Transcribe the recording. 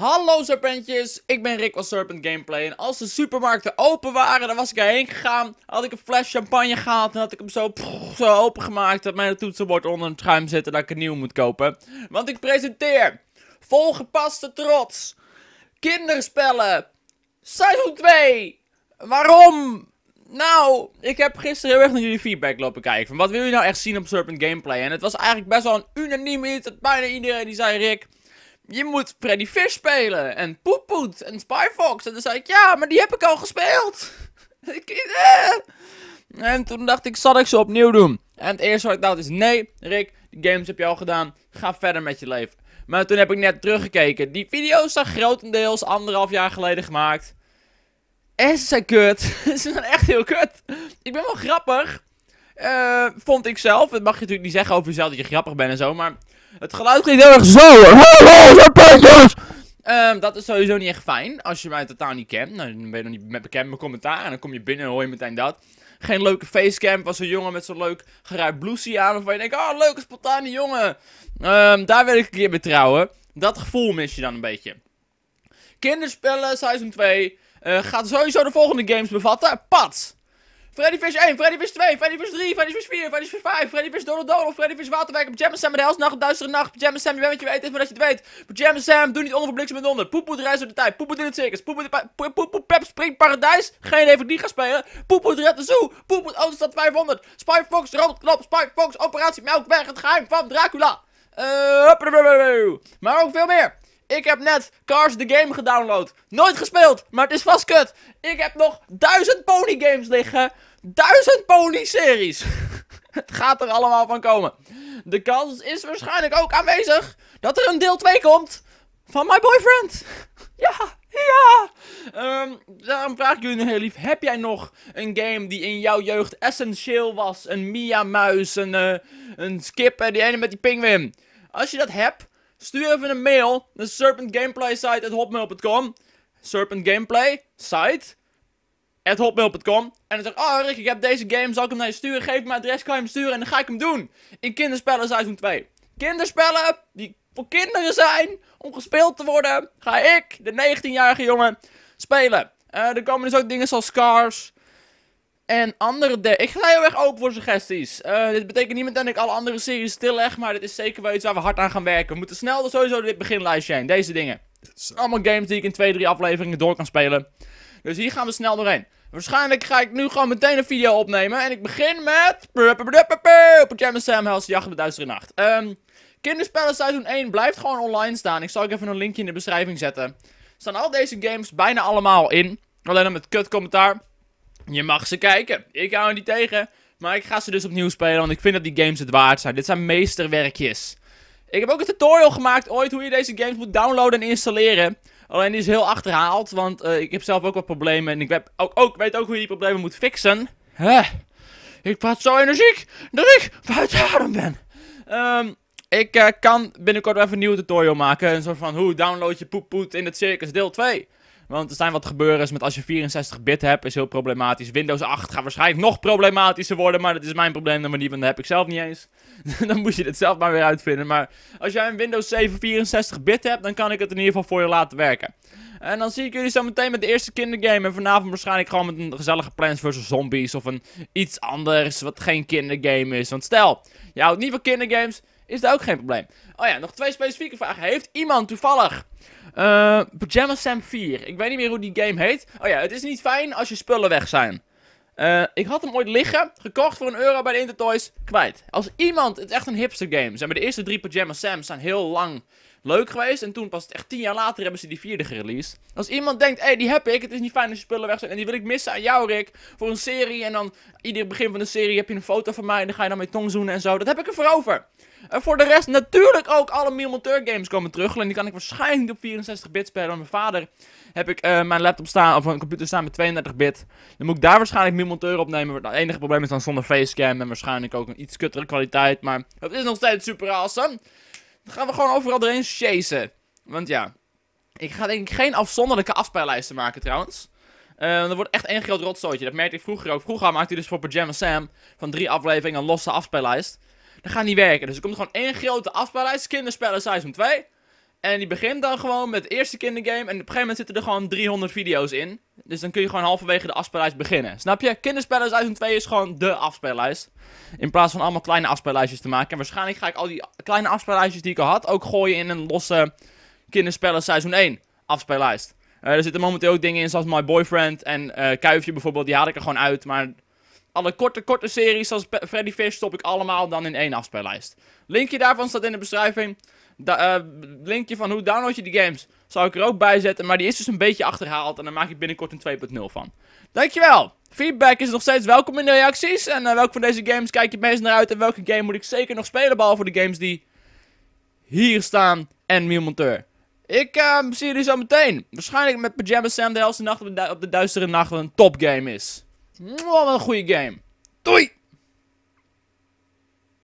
Hallo serpentjes, ik ben Rick van Serpent Gameplay en als de supermarkten open waren, dan was ik erheen gegaan, had ik een fles champagne gehaald en had ik hem zo, pff, zo opengemaakt dat mijn toetsenbord onder een schuim zit en dat ik een nieuw moet kopen. Want ik presenteer, volgepaste trots, kinderspellen, seizoen 2, waarom? Nou, ik heb gisteren heel erg naar jullie feedback lopen kijken. Van wat wil je nou echt zien op Serpent Gameplay? En het was eigenlijk best wel een unaniem iets. Dat bijna iedereen die zei: Rick, je moet Freddy Fish spelen en Poepoet en Fox En toen zei ik, ja, maar die heb ik al gespeeld. Eh. en toen dacht ik, zal ik ze opnieuw doen? En het eerste wat ik dacht is, nee, Rick, die games heb je al gedaan. Ga verder met je leven. Maar toen heb ik net teruggekeken. Die video's zijn grotendeels anderhalf jaar geleden gemaakt. En ze zijn kut. ze zijn echt heel kut. Ik ben wel grappig. Eh, vond ik zelf. Het mag je natuurlijk niet zeggen over jezelf dat je grappig bent en zo. Maar het geluid klinkt heel erg zo. Um, dat is sowieso niet echt fijn. Als je mij totaal niet kent, nou, dan ben je nog niet met bekend mijn commentaar. En dan kom je binnen en hoor je meteen dat. Geen leuke facecam was een jongen met zo'n leuk geruit blousie aan. Waarvan je denkt, oh, leuke spontane jongen. Ehm, daar wil ik een keer betrouwen. Dat gevoel mis je dan een beetje. Kinderspellen, seizoen 2. Eh, gaat sowieso de volgende games bevatten. Pats! Freddy Fish 1, Freddy Fish 2, Freddy Fish 3, Freddy Fish 4, Freddy Fish 5, Freddy Fish Donald Donald, Freddy Fish Waterwijk, Pajama Sam, de helsnacht, op duistere nacht, Pajama Sam, je weet wat je weet, is maar dat je het weet. Pajama Sam, doe niet onverbliksem met onder, poepoe de reis door de tijd, poepoe in het circus, poepoe pep springt paradijs, geen idee of ik die ga spelen, poepoe de zoe, de zoo, poepoe 500, Spy Fox, rood knop, Spy Fox, operatie melkweg, het geheim van Dracula. Uh, maar ook veel meer. Ik heb net Cars the Game gedownload. Nooit gespeeld, maar het is vast kut. Ik heb nog duizend pony games liggen. Duizend pony series. het gaat er allemaal van komen. De kans is waarschijnlijk ook aanwezig dat er een deel 2 komt van My Boyfriend. ja, ja. Um, daarom vraag ik jullie heel lief. Heb jij nog een game die in jouw jeugd essentieel was? Een Mia-muis, een, eh, een skip die ene met die pinguïn. Als je dat hebt, Stuur even een mail naar serpentgameplaysite.hotmail.com serpentgameplaysite@hotmail.com en dan zeg oh Rick, ik heb deze game, zal ik hem naar je sturen? Geef me mijn adres, kan je hem sturen en dan ga ik hem doen. In Kinderspellen seizoen 2. Kinderspellen die voor kinderen zijn, om gespeeld te worden, ga ik, de 19-jarige jongen, spelen. Eh, er komen dus ook dingen zoals Scars, en andere de Ik ga heel erg open voor suggesties. Eh, dit betekent niet meteen dat ik alle andere series stilleg. Maar dit is zeker wel iets waar we hard aan gaan werken. We moeten snel dus sowieso dit beginlijstje heen. Deze dingen. zijn allemaal games die ik in 2, 3 afleveringen door kan spelen. Dus hier gaan we snel doorheen. Waarschijnlijk ga ik nu gewoon meteen een video opnemen. En ik begin met... and Sam Hell's Jacht met de Duistere Nacht. Um, Kinderspellen seizoen 1 blijft gewoon online staan. Ik zal ook even een linkje in de beschrijving zetten. Er staan al deze games bijna allemaal in. Alleen dan met kut commentaar. Je mag ze kijken. Ik hou niet tegen. Maar ik ga ze dus opnieuw spelen, want ik vind dat die games het waard zijn. Dit zijn meesterwerkjes. Ik heb ook een tutorial gemaakt ooit hoe je deze games moet downloaden en installeren. Alleen die is heel achterhaald, want eh, ik heb zelf ook wat problemen. En ik weet ook, weet ook hoe je die problemen moet fixen. Huh. Ik praat zo energiek dat ik buiten adem ben. Ehm, ik eh, kan binnenkort even een nieuwe tutorial maken. Een soort van hoe download je poeppoet in het circus deel 2. Want er zijn wat gebeuren met als je 64-bit hebt, is heel problematisch. Windows 8 gaat waarschijnlijk nog problematischer worden, maar dat is mijn probleem dat heb ik zelf niet eens. dan moet je het zelf maar weer uitvinden. Maar als jij een Windows 7 64-bit hebt, dan kan ik het in ieder geval voor je laten werken. En dan zie ik jullie zo meteen met de eerste kindergame. En vanavond waarschijnlijk gewoon met een gezellige Plants vs. Zombies. Of een iets anders wat geen kindergame is. Want stel, je houdt niet van kindergames, is dat ook geen probleem. Oh ja, nog twee specifieke vragen. Heeft iemand toevallig uh, eh, Pajama Sam 4. Ik weet niet meer hoe die game heet. Oh ja, het is niet fijn als je spullen weg zijn. Uh, ik had hem ooit liggen, gekocht voor een euro bij de Intertoys, kwijt. Als iemand, het is echt een hipster game. Zeg maar, de eerste drie Pajama Sam's zijn heel lang leuk geweest. En toen, pas echt tien jaar later, hebben ze die vierde gereleased. Als iemand denkt, hé, hey, die heb ik. Het is niet fijn als je spullen weg zijn. En die wil ik missen aan jou, Rick. Voor een serie. En dan, ieder begin van de serie heb je een foto van mij. En dan ga je dan mee tong zoenen en zo. Dat heb ik er voor over. En voor de rest, natuurlijk ook alle Milmonteur games komen terug. En die kan ik waarschijnlijk op 64-bit spelen. Want mijn vader heb ik eh, mijn laptop staan, of mijn computer staan met 32-bit. Dan moet ik daar waarschijnlijk Milmonteur opnemen. Het enige probleem is dan zonder facecam. En waarschijnlijk ook een iets kuttere kwaliteit. Maar het is nog steeds super awesome. Dan gaan we gewoon overal erin chasen. Want ja, ik ga denk ik geen afzonderlijke afspeellijsten maken trouwens. Er eh, wordt echt één groot rotzootje. Dat merkte ik vroeger ook. Vroeger maakte hij dus voor Pajama Sam van drie afleveringen een losse afspeellijst. Dat gaat niet werken. Dus er komt gewoon één grote afspeellijst. Kinderspellen Seizoen 2. En die begint dan gewoon met het eerste kindergame. En op een gegeven moment zitten er gewoon 300 video's in. Dus dan kun je gewoon halverwege de afspeellijst beginnen. Snap je? Kinderspelers 2 is gewoon de afspeellijst. In plaats van allemaal kleine afspeellijstjes te maken. En waarschijnlijk ga ik al die kleine afspeellijstjes die ik al had ook gooien in een losse kinderspellen seizoen 1 afspeellijst. Eh, er zitten momenteel ook dingen in zoals My Boyfriend en uh, Kuifje bijvoorbeeld. Die haal ik er gewoon uit. Maar alle korte, korte series zoals Freddy Fish stop ik allemaal dan in één afspeellijst. Linkje daarvan staat in de beschrijving da eh, linkje van hoe download je die games. Zou ik er ook bij zetten. Maar die is dus een beetje achterhaald. En daar maak ik binnenkort een 2.0 van. Dankjewel. Feedback is nog steeds welkom in de reacties. En uh, welke van deze games kijk je het meest naar uit? En welke game moet ik zeker nog spelen? Behalve de games die hier staan. En Miel Ik ehm, zie jullie zo meteen. Waarschijnlijk met Pajama Sam de nacht op de, duistere nacht. Wat een topgame is. wat een goede game. Doei!